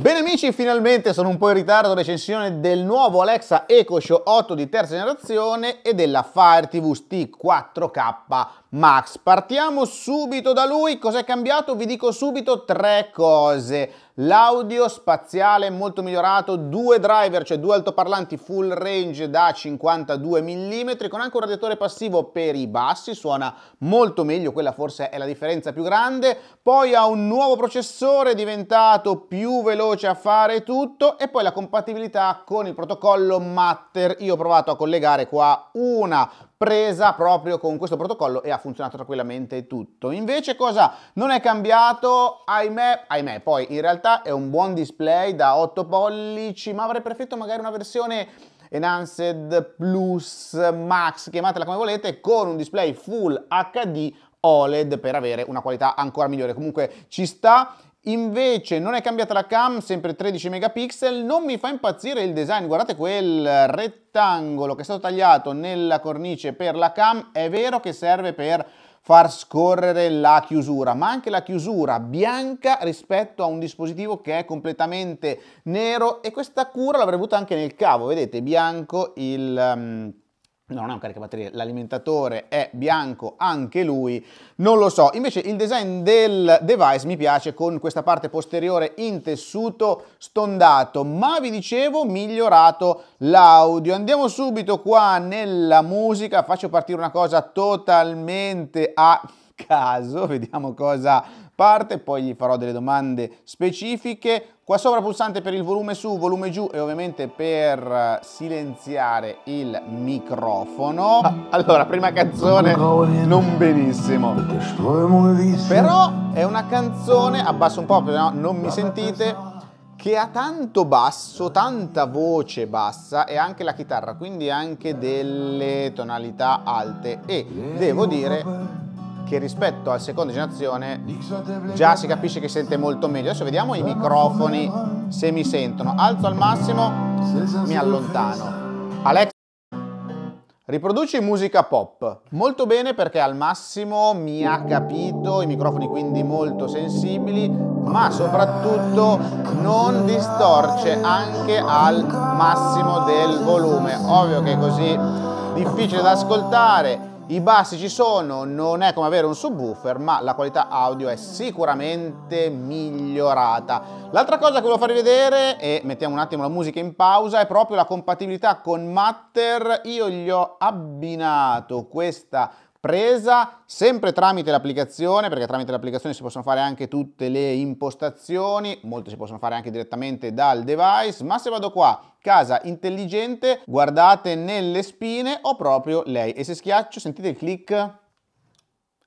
Bene amici, finalmente sono un po' in ritardo recensione del nuovo Alexa EcoShow 8 di terza generazione e della Fire TV Stick 4K Max. Partiamo subito da lui, cos'è cambiato? Vi dico subito tre cose. L'audio spaziale molto migliorato, due driver, cioè due altoparlanti full range da 52 mm, con anche un radiatore passivo per i bassi, suona molto meglio, quella forse è la differenza più grande. Poi ha un nuovo processore diventato più veloce a fare tutto e poi la compatibilità con il protocollo Matter. Io ho provato a collegare qua una presa proprio con questo protocollo e ha funzionato tranquillamente tutto. Invece cosa non è cambiato? Ahimè, ahimè, poi in realtà è un buon display da 8 pollici, ma avrei preferito magari una versione Enhanced Plus Max, chiamatela come volete, con un display Full HD OLED per avere una qualità ancora migliore. Comunque ci sta Invece non è cambiata la cam, sempre 13 megapixel, non mi fa impazzire il design, guardate quel rettangolo che è stato tagliato nella cornice per la cam, è vero che serve per far scorrere la chiusura, ma anche la chiusura bianca rispetto a un dispositivo che è completamente nero e questa cura l'avrei avuta anche nel cavo, vedete bianco il... Um, non è un caricabatterie, l'alimentatore è bianco anche lui, non lo so. Invece il design del device mi piace con questa parte posteriore in tessuto stondato, ma vi dicevo migliorato l'audio. Andiamo subito qua nella musica, faccio partire una cosa totalmente a caso, vediamo cosa parte, poi gli farò delle domande specifiche. Qua sopra pulsante per il volume su, volume giù e ovviamente per eh, silenziare il microfono. Ah. allora, prima canzone non benissimo. Però è una canzone, abbasso un po' perché no, non mi sentite, che ha tanto basso, tanta voce bassa e anche la chitarra, quindi anche delle tonalità alte e devo dire che rispetto alla seconda generazione già si capisce che sente molto meglio. Adesso vediamo i microfoni se mi sentono. Alzo al massimo, mi allontano. Alex, riproduci musica pop. Molto bene perché al massimo mi ha capito, i microfoni quindi molto sensibili, ma soprattutto non distorce anche al massimo del volume. Ovvio che così difficile da ascoltare i bassi ci sono, non è come avere un subwoofer, ma la qualità audio è sicuramente migliorata. L'altra cosa che volevo farvi vedere, e mettiamo un attimo la musica in pausa, è proprio la compatibilità con Matter. Io gli ho abbinato questa presa sempre tramite l'applicazione, perché tramite l'applicazione si possono fare anche tutte le impostazioni, molte si possono fare anche direttamente dal device, ma se vado qua, casa intelligente, guardate nelle spine, ho proprio lei. E se schiaccio, sentite il click?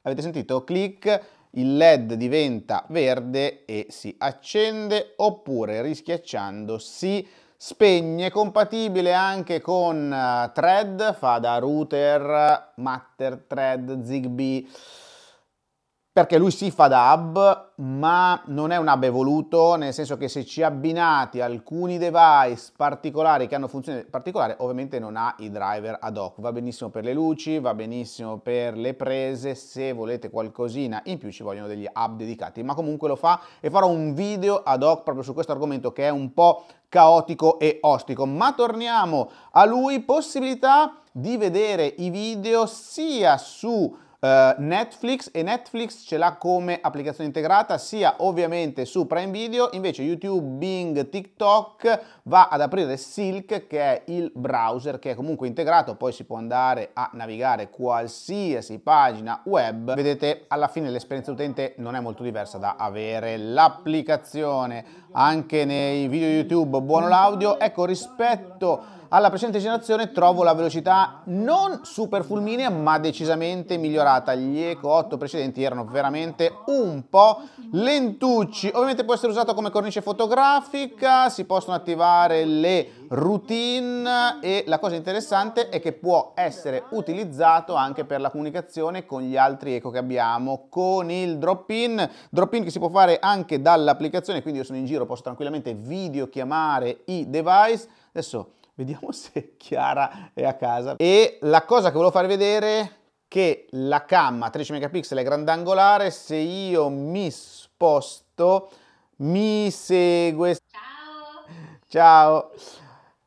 Avete sentito? Click il led diventa verde e si accende oppure rischiacciando si Spegne, compatibile anche con eh, Thread, fa da router, Matter, Thread, ZigBee perché lui si fa da hub, ma non è un hub evoluto, nel senso che se ci abbinati alcuni device particolari che hanno funzione particolare, ovviamente non ha i driver ad hoc. Va benissimo per le luci, va benissimo per le prese, se volete qualcosina in più ci vogliono degli hub dedicati, ma comunque lo fa e farò un video ad hoc proprio su questo argomento che è un po' caotico e ostico. Ma torniamo a lui, possibilità di vedere i video sia su eh, Netflix e Netflix ce l'ha come applicazione integrata sia ovviamente su Prime Video, invece YouTube, Bing, TikTok va ad aprire Silk che è il browser che è comunque integrato, poi si può andare a navigare qualsiasi pagina web. Vedete alla fine l'esperienza utente non è molto diversa da avere l'applicazione anche nei video YouTube, buono l'audio. Ecco rispetto alla precedente generazione trovo la velocità non super fulminea ma decisamente migliorata. Gli Eco 8 precedenti erano veramente un po' lentucci. Ovviamente può essere usato come cornice fotografica, si possono attivare le routine e la cosa interessante è che può essere utilizzato anche per la comunicazione con gli altri eco che abbiamo con il drop-in, drop-in che si può fare anche dall'applicazione, quindi io sono in giro, posso tranquillamente videochiamare i device. Adesso Vediamo se Chiara è a casa. E la cosa che volevo far vedere è che la camma 13 megapixel è grandangolare, se io mi sposto mi segue. Ciao! Ciao!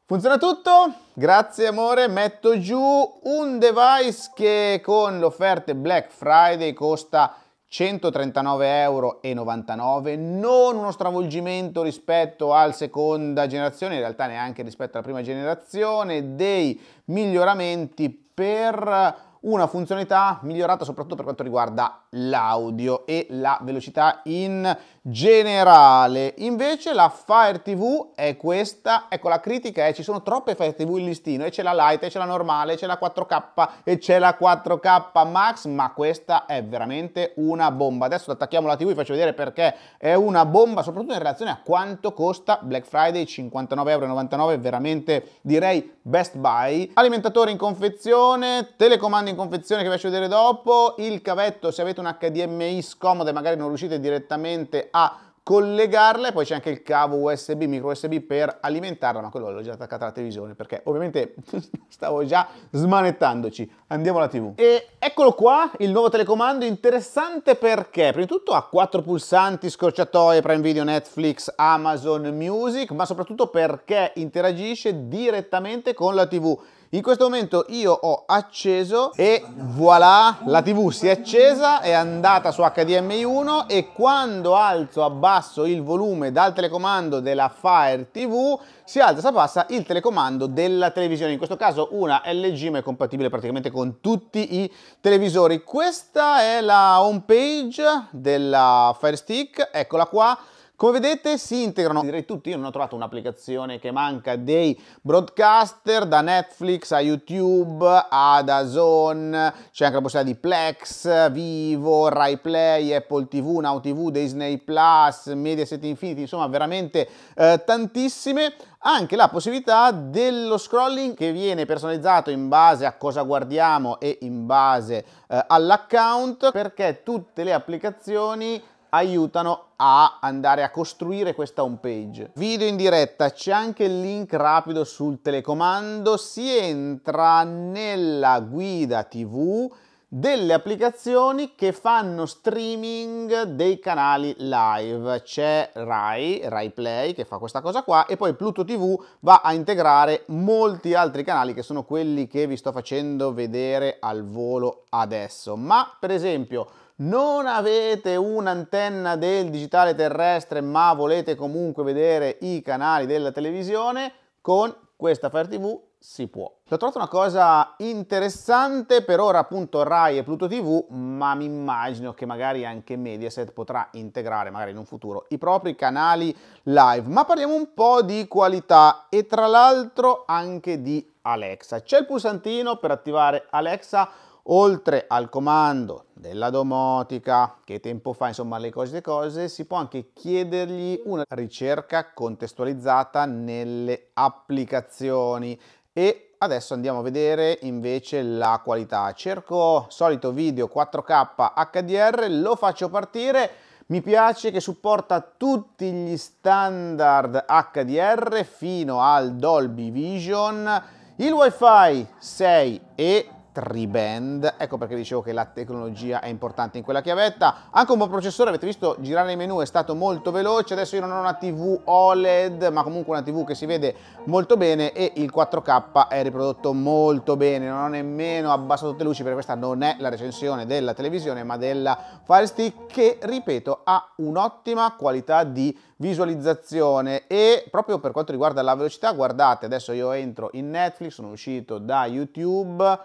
Funziona tutto? Grazie amore, metto giù un device che con le offerte Black Friday costa 139,99 euro, non uno stravolgimento rispetto al seconda generazione, in realtà neanche rispetto alla prima generazione, dei miglioramenti per una funzionalità migliorata soprattutto per quanto riguarda l'audio e la velocità in generale. Invece la Fire TV è questa, ecco la critica è ci sono troppe Fire TV in listino e c'è la Lite, c'è la normale, c'è la 4K e c'è la 4K Max, ma questa è veramente una bomba. Adesso attacchiamo la TV, e vi faccio vedere perché è una bomba, soprattutto in relazione a quanto costa Black Friday, 59,99€, veramente direi best buy. Alimentatore in confezione, telecomando in in confezione che vi faccio vedere dopo, il cavetto se avete un HDMI scomodo e magari non riuscite direttamente a collegarla e poi c'è anche il cavo USB, micro USB per alimentarla, ma quello l'ho già attaccata alla televisione perché ovviamente stavo già smanettandoci. Andiamo alla TV. E eccolo qua, il nuovo telecomando, interessante perché prima di tutto ha quattro pulsanti, scorciatoie, Prime Video, Netflix, Amazon Music, ma soprattutto perché interagisce direttamente con la TV. In questo momento io ho acceso e voilà, la TV si è accesa, è andata su HDMI 1 e quando alzo abbasso il volume dal telecomando della Fire TV si alza, e si abbassa il telecomando della televisione. In questo caso una LG ma è compatibile praticamente con tutti i televisori. Questa è la home page della Fire Stick, eccola qua. Come vedete si integrano direi tutti, io non ho trovato un'applicazione che manca dei broadcaster da Netflix a YouTube a Dazon, c'è anche la possibilità di Plex, Vivo, RaiPlay, Apple TV, Now TV, Disney Plus, Mediaset Infinity, insomma veramente eh, tantissime anche la possibilità dello scrolling che viene personalizzato in base a cosa guardiamo e in base eh, all'account perché tutte le applicazioni aiutano a andare a costruire questa home page. Video in diretta, c'è anche il link rapido sul telecomando, si entra nella guida TV delle applicazioni che fanno streaming dei canali live. C'è Rai, Rai Play che fa questa cosa qua e poi Pluto TV va a integrare molti altri canali che sono quelli che vi sto facendo vedere al volo adesso. Ma per esempio non avete un'antenna del digitale terrestre ma volete comunque vedere i canali della televisione, con questa Fire TV si può. L'ho trovata una cosa interessante, per ora appunto Rai e Pluto TV, ma mi immagino che magari anche Mediaset potrà integrare magari in un futuro i propri canali live. Ma parliamo un po' di qualità e tra l'altro anche di Alexa. C'è il pulsantino per attivare Alexa Oltre al comando della domotica, che tempo fa, insomma, le cose, le cose, si può anche chiedergli una ricerca contestualizzata nelle applicazioni e adesso andiamo a vedere invece la qualità. Cerco solito video 4K HDR, lo faccio partire mi piace che supporta tutti gli standard HDR fino al Dolby Vision, il WiFi 6 e Triband, ecco perché dicevo che la tecnologia è importante in quella chiavetta, anche un buon processore, avete visto girare i menu è stato molto veloce, adesso io non ho una TV OLED ma comunque una TV che si vede molto bene e il 4K è riprodotto molto bene, non ho nemmeno abbassato tutte le luci perché questa non è la recensione della televisione ma della Fire Stick che ripeto ha un'ottima qualità di visualizzazione e proprio per quanto riguarda la velocità guardate adesso io entro in Netflix, sono uscito da YouTube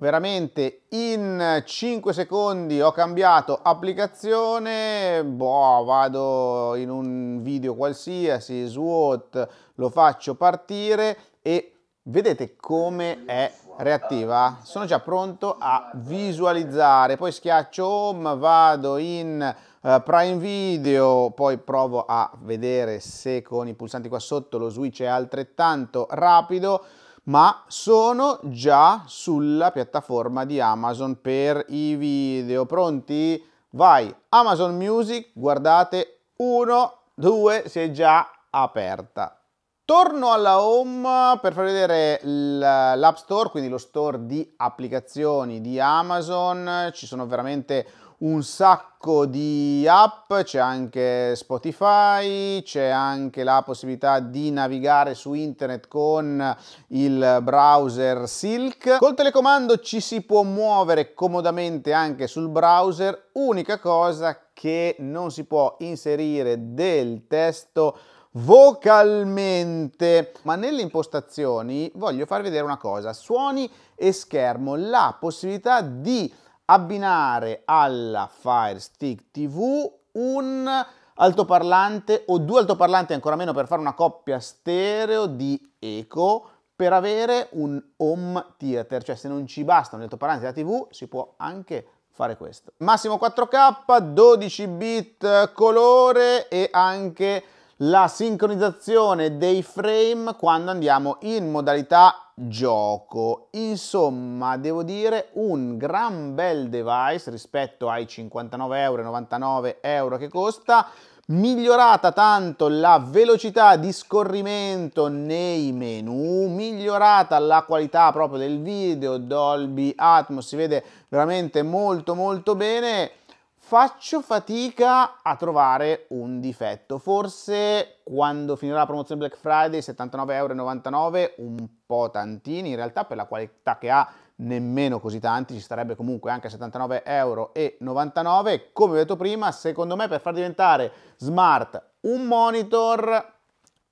veramente in 5 secondi ho cambiato applicazione, boh, vado in un video qualsiasi, SWOT, lo faccio partire e vedete come è reattiva. Sono già pronto a visualizzare, poi schiaccio home, vado in uh, Prime Video, poi provo a vedere se con i pulsanti qua sotto lo switch è altrettanto rapido ma sono già sulla piattaforma di Amazon per i video. Pronti? Vai, Amazon Music, guardate, 1, 2, si è già aperta. Torno alla home per far vedere l'App Store, quindi lo store di applicazioni di Amazon. Ci sono veramente un sacco di app, c'è anche Spotify, c'è anche la possibilità di navigare su internet con il browser Silk. Col telecomando ci si può muovere comodamente anche sul browser, unica cosa che non si può inserire del testo vocalmente. Ma nelle impostazioni voglio far vedere una cosa, suoni e schermo, la possibilità di abbinare alla Fire Stick TV un altoparlante o due altoparlanti ancora meno per fare una coppia stereo di eco per avere un home theater, cioè se non ci bastano gli altoparlanti da TV si può anche fare questo. Massimo 4K, 12 bit colore e anche la sincronizzazione dei frame quando andiamo in modalità gioco. Insomma, devo dire un gran bel device rispetto ai 59,99 euro, euro che costa migliorata tanto la velocità di scorrimento nei menu, migliorata la qualità proprio del video, Dolby Atmos si vede veramente molto molto bene Faccio fatica a trovare un difetto, forse quando finirà la promozione Black Friday 79,99€ un po' tantini, in realtà per la qualità che ha nemmeno così tanti, ci starebbe comunque anche 79,99€, come ho detto prima secondo me per far diventare smart un monitor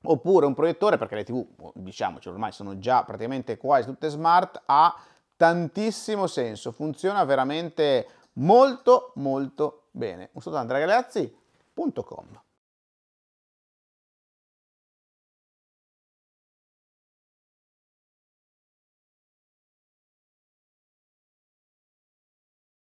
oppure un proiettore, perché le tv boh, diciamoci ormai sono già praticamente quasi tutte smart, ha tantissimo senso, funziona veramente molto molto bene. Un saluto da ragazzi.com